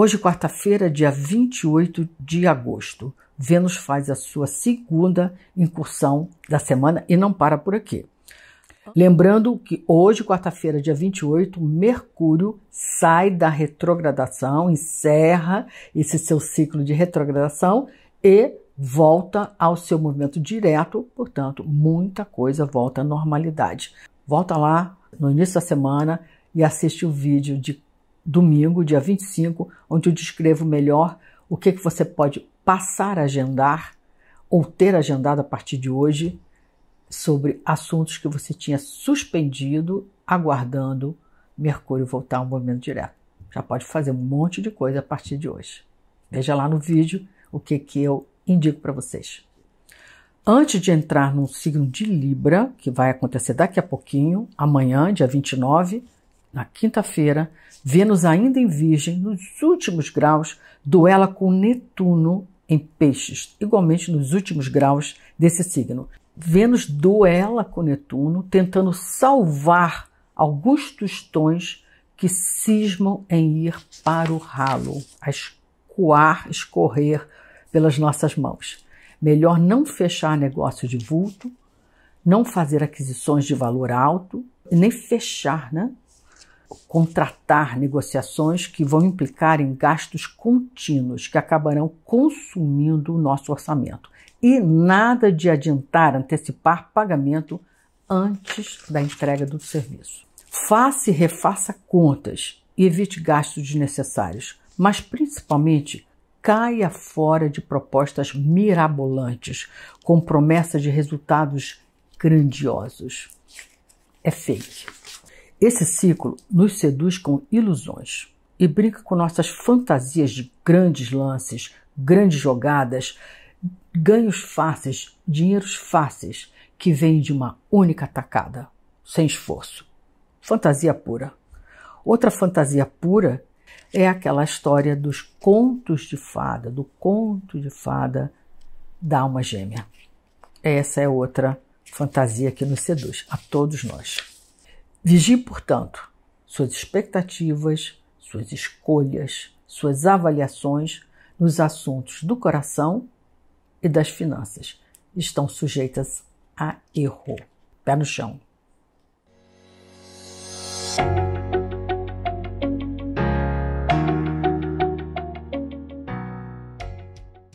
Hoje, quarta-feira, dia 28 de agosto, Vênus faz a sua segunda incursão da semana e não para por aqui. Lembrando que hoje, quarta-feira, dia 28, Mercúrio sai da retrogradação, encerra esse seu ciclo de retrogradação e volta ao seu movimento direto, portanto, muita coisa volta à normalidade. Volta lá no início da semana e assiste o vídeo de domingo, dia 25, onde eu descrevo melhor o que, que você pode passar a agendar ou ter agendado a partir de hoje sobre assuntos que você tinha suspendido, aguardando Mercúrio voltar ao movimento direto. Já pode fazer um monte de coisa a partir de hoje. Veja lá no vídeo o que, que eu indico para vocês. Antes de entrar no signo de Libra, que vai acontecer daqui a pouquinho, amanhã, dia 29, na quinta-feira, Vênus, ainda em Virgem, nos últimos graus, duela com Netuno em Peixes, igualmente nos últimos graus desse signo. Vênus duela com Netuno, tentando salvar alguns tostões que cismam em ir para o ralo, a escoar, escorrer pelas nossas mãos. Melhor não fechar negócio de vulto, não fazer aquisições de valor alto, nem fechar, né? contratar negociações que vão implicar em gastos contínuos que acabarão consumindo o nosso orçamento. E nada de adiantar, antecipar pagamento antes da entrega do serviço. Faça e refaça contas e evite gastos desnecessários, mas principalmente caia fora de propostas mirabolantes com promessas de resultados grandiosos. É fake. Esse ciclo nos seduz com ilusões e brinca com nossas fantasias de grandes lances, grandes jogadas, ganhos fáceis, dinheiros fáceis que vêm de uma única tacada, sem esforço. Fantasia pura. Outra fantasia pura é aquela história dos contos de fada, do conto de fada da alma gêmea. Essa é outra fantasia que nos seduz, a todos nós. Vigie, portanto, suas expectativas, suas escolhas, suas avaliações nos assuntos do coração e das finanças estão sujeitas a erro. Pé no chão.